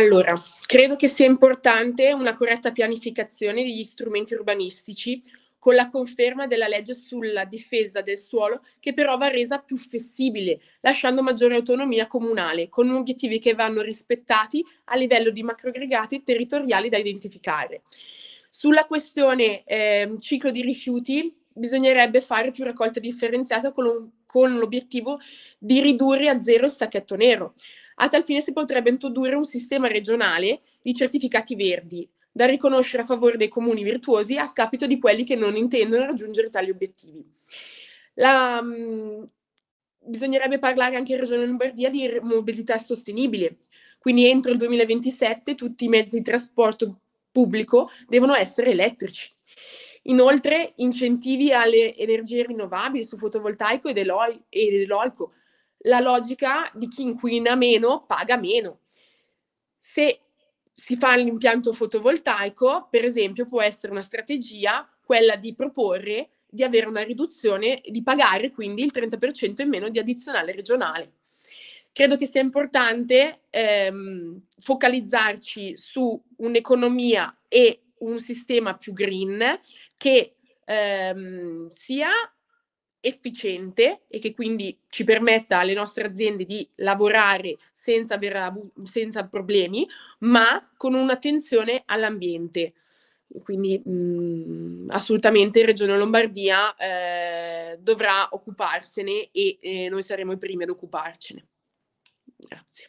Allora, credo che sia importante una corretta pianificazione degli strumenti urbanistici con la conferma della legge sulla difesa del suolo che però va resa più flessibile, lasciando maggiore autonomia comunale, con obiettivi che vanno rispettati a livello di macroaggregati territoriali da identificare. Sulla questione eh, ciclo di rifiuti, bisognerebbe fare più raccolta differenziata con un con l'obiettivo di ridurre a zero il sacchetto nero. A tal fine si potrebbe introdurre un sistema regionale di certificati verdi da riconoscere a favore dei comuni virtuosi a scapito di quelli che non intendono raggiungere tali obiettivi. La, mh, mm, bisognerebbe parlare anche in Regione Lombardia di mobilità sostenibile, quindi entro il 2027 tutti i mezzi di trasporto pubblico devono essere elettrici. Inoltre incentivi alle energie rinnovabili su fotovoltaico ed, elo- ed eloico. La logica di chi inquina meno paga meno. Se si fa l'impianto fotovoltaico, per esempio, può essere una strategia quella di proporre di avere una riduzione, di pagare quindi il 30% in meno di addizionale regionale. Credo che sia importante ehm, focalizzarci su un'economia e un sistema più green che ehm, sia efficiente e che quindi ci permetta alle nostre aziende di lavorare senza, avu- senza problemi, ma con un'attenzione all'ambiente. Quindi mh, mhmm, assolutamente Regione Lombardia eh, dovrà occuparsene e eh, noi saremo i primi ad occuparcene. Grazie.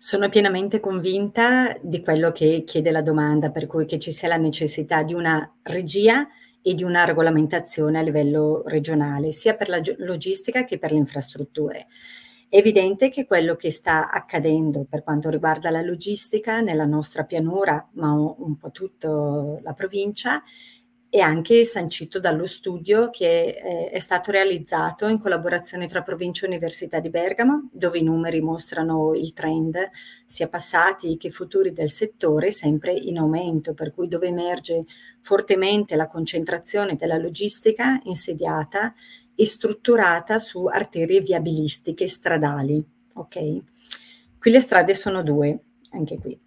Sono pienamente convinta di quello che chiede la domanda, per cui che ci sia la necessità di una regia e di una regolamentazione a livello regionale, sia per la logistica che per le infrastrutture. È evidente che quello che sta accadendo per quanto riguarda la logistica nella nostra pianura, ma un po' tutta la provincia, e anche sancito dallo studio che eh, è stato realizzato in collaborazione tra Provincia e Università di Bergamo, dove i numeri mostrano il trend sia passati che futuri del settore sempre in aumento, per cui dove emerge fortemente la concentrazione della logistica insediata e strutturata su arterie viabilistiche stradali. Okay? Qui le strade sono due, anche qui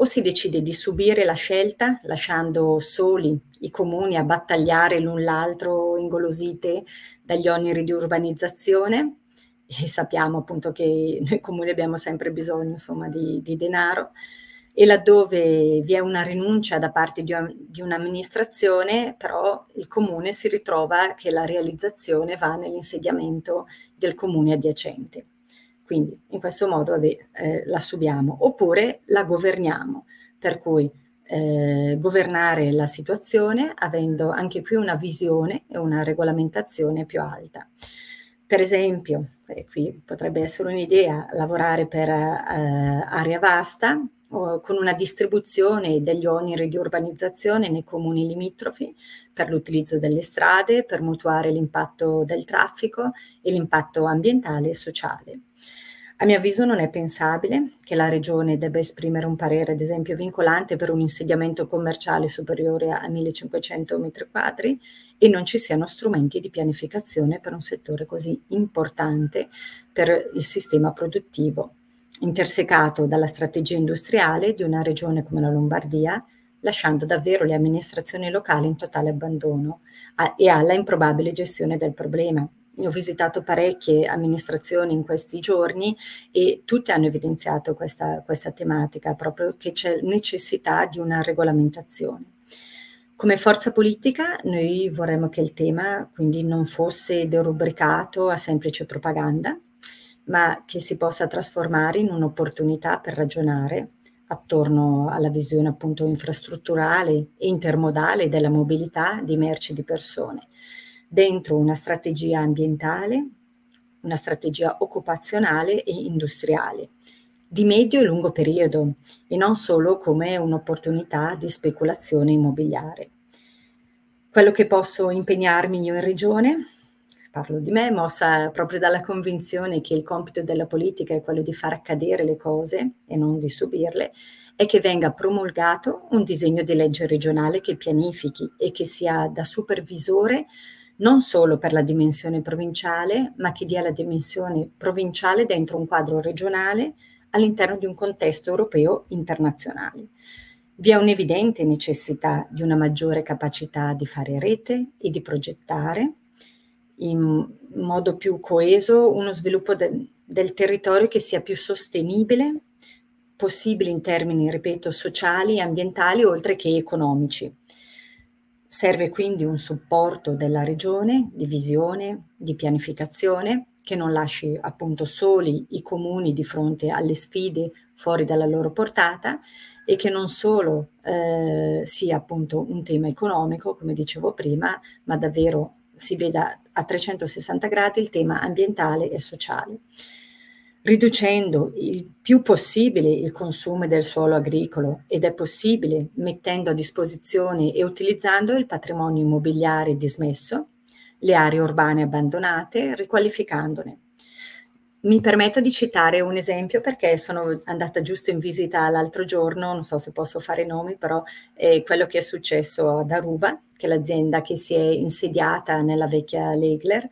o si decide di subire la scelta lasciando soli i comuni a battagliare l'un l'altro ingolosite dagli oneri di urbanizzazione e sappiamo appunto che noi comuni abbiamo sempre bisogno insomma, di, di, denaro e laddove vi è una rinuncia da parte di, di un'amministrazione però il comune si ritrova che la realizzazione va nell'insediamento del comune adiacente. Quindi in questo modo eh, la subiamo oppure la governiamo, per cui eh, governare la situazione avendo anche qui una visione e una regolamentazione più alta. Per esempio, eh, qui potrebbe essere un'idea lavorare per eh, area vasta, con una distribuzione degli oneri di urbanizzazione nei comuni limitrofi per l'utilizzo delle strade, per mutuare l'impatto del traffico e l'impatto ambientale e sociale. A mio avviso non è pensabile che la Regione debba esprimere un parere, ad esempio, vincolante per un insediamento commerciale superiore a 1500 m2 e non ci siano strumenti di pianificazione per un settore così importante per il sistema produttivo, intersecato dalla strategia industriale di una regione come la Lombardia, lasciando davvero le amministrazioni locali in totale abbandono e alla improbabile gestione del problema, ho visitato parecchie amministrazioni in questi giorni e tutte hanno evidenziato questa, questa tematica, proprio che c'è necessità di una regolamentazione. Come forza politica noi vorremmo che il tema quindi non fosse derubricato a semplice propaganda, ma che si possa trasformare in un'opportunità per ragionare attorno alla visione appunto infrastrutturale e intermodale della mobilità di merci e di persone dentro una strategia ambientale, una strategia occupazionale e industriale di medio e lungo periodo e non solo come un'opportunità di speculazione immobiliare. Quello che posso impegnarmi io in regione, parlo di me, mossa proprio dalla convinzione che il compito della politica è quello di far accadere le cose e non di subirle, è che venga promulgato un disegno di legge regionale che pianifichi e che sia da supervisore non solo per la dimensione provinciale, ma che dia la dimensione provinciale dentro un quadro regionale all'interno di un contesto europeo internazionale. Vi è un'evidente necessità di una maggiore capacità di fare rete e di progettare in modo più coeso uno sviluppo de del territorio che sia più sostenibile, possibile in termini, ripeto, sociali, ambientali, oltre che economici Serve quindi un supporto della regione di visione, di pianificazione, che non lasci appunto soli i comuni di fronte alle sfide fuori dalla loro portata e che non solo eh, sia appunto un tema economico, come dicevo prima, ma davvero si veda a 360 gradi il tema ambientale e sociale riducendo il più possibile il consumo del suolo agricolo ed è possibile mettendo a disposizione e utilizzando il patrimonio immobiliare dismesso, le aree urbane abbandonate, riqualificandone. Mi permetto di citare un esempio perché sono andata giusto in visita l'altro giorno, non so se posso fare nomi, però è quello che è successo ad Aruba, che è l'azienda che si è insediata nella vecchia Legler,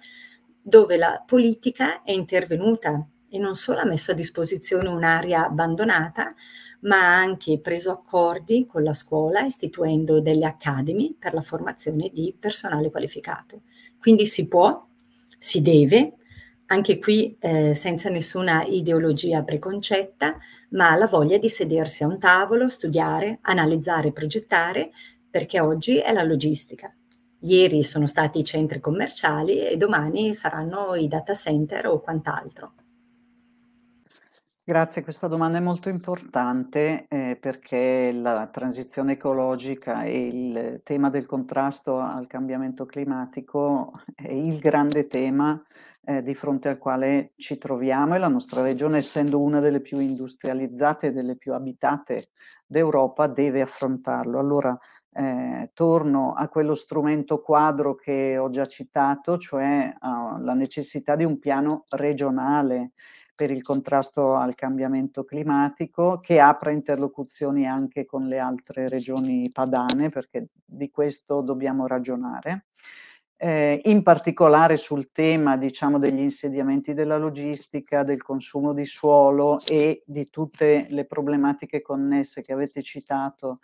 dove la politica è intervenuta e non solo ha messo a disposizione un'area abbandonata, ma ha anche preso accordi con la scuola istituendo delle academy per la formazione di personale qualificato. Quindi si può, si deve, anche qui eh, senza nessuna ideologia preconcetta, ma la voglia di sedersi a un tavolo, studiare, analizzare, progettare, perché oggi è la logistica. Ieri sono stati i centri commerciali e domani saranno i data center o quant'altro. Grazie, questa domanda è molto importante eh, perché la transizione ecologica e il tema del contrasto al cambiamento climatico è il grande tema eh, di fronte al quale ci troviamo e la nostra regione, essendo una delle più industrializzate e delle più abitate d'Europa, deve affrontarlo. Allora, eh, torno a quello strumento quadro che ho già citato, cioè uh, la necessità di un piano regionale per il contrasto al cambiamento climatico, che apra interlocuzioni anche con le altre regioni padane, perché di questo dobbiamo ragionare. Eh, in particolare sul tema diciamo, degli insediamenti della logistica, del consumo di suolo e di tutte le problematiche connesse che avete citato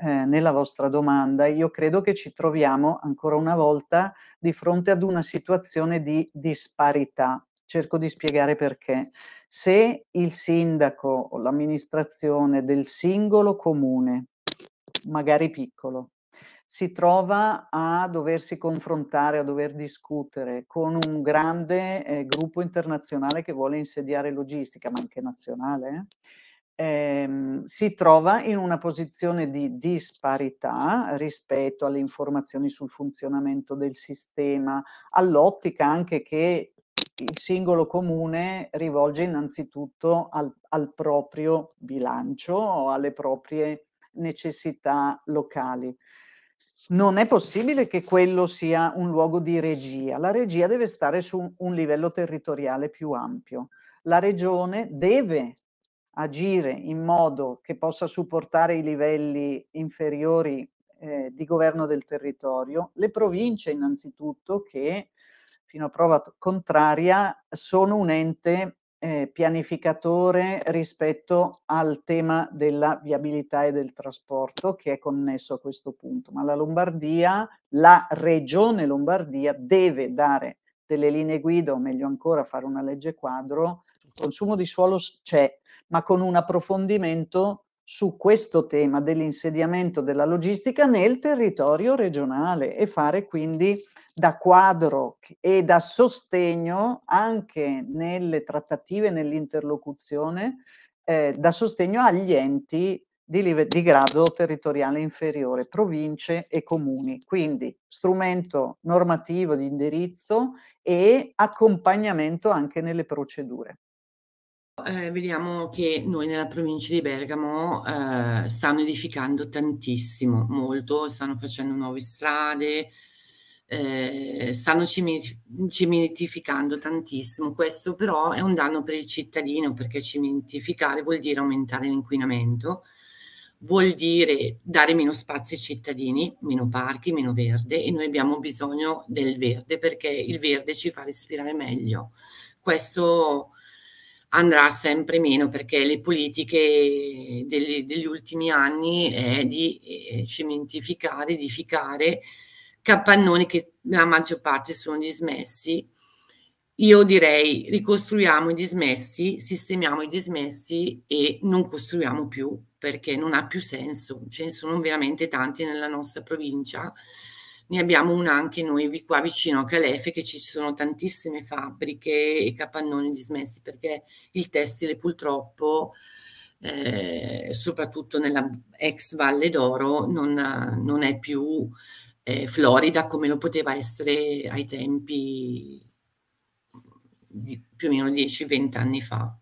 eh, nella vostra domanda, io credo che ci troviamo ancora una volta di fronte ad una situazione di disparità cerco di spiegare perché. Se il sindaco o l'amministrazione del singolo comune, magari piccolo, si trova a doversi confrontare, a dover discutere con un grande eh, gruppo internazionale che vuole insediare logistica, ma anche nazionale, ehm, si trova in una posizione di disparità rispetto alle informazioni sul funzionamento del sistema, all'ottica anche che il singolo comune rivolge innanzitutto al, al proprio bilancio o alle proprie necessità locali. Non è possibile che quello sia un luogo di regia, la regia deve stare su un livello territoriale più ampio. La regione deve agire in modo che possa supportare i livelli inferiori eh, di governo del territorio, le province innanzitutto che fino a prova contraria, sono un ente eh, pianificatore rispetto al tema della viabilità e del trasporto che è connesso a questo punto, ma la Lombardia, la regione Lombardia deve dare delle linee guida o meglio ancora fare una legge quadro, il certo. consumo di suolo c'è, ma con un approfondimento su questo tema dell'insediamento della logistica nel territorio regionale e fare quindi da quadro e da sostegno anche nelle trattative, nell'interlocuzione, eh, da sostegno agli enti di, live- di grado territoriale inferiore, province e comuni. Quindi strumento normativo di indirizzo e accompagnamento anche nelle procedure. Eh, vediamo che noi nella provincia di Bergamo eh, stanno edificando tantissimo, molto, stanno facendo nuove strade, eh, stanno cementificando tantissimo. Questo però è un danno per il cittadino perché cementificare vuol dire aumentare l'inquinamento, vuol dire dare meno spazio ai cittadini, meno parchi, meno verde e noi abbiamo bisogno del verde perché il verde ci fa respirare meglio. Questo andrà sempre meno perché le politiche degli, degli ultimi anni è di eh, cementificare, edificare capannoni che la maggior parte sono dismessi. Io direi ricostruiamo i dismessi, sistemiamo i dismessi e non costruiamo più perché non ha più senso, ce ne sono veramente tanti nella nostra provincia ne abbiamo una anche noi qua vicino a Calefe che ci sono tantissime fabbriche e capannoni dismessi perché il tessile purtroppo eh, soprattutto nella ex Valle d'Oro non, non, è più eh, florida come lo poteva essere ai tempi di più o meno 10-20 anni fa.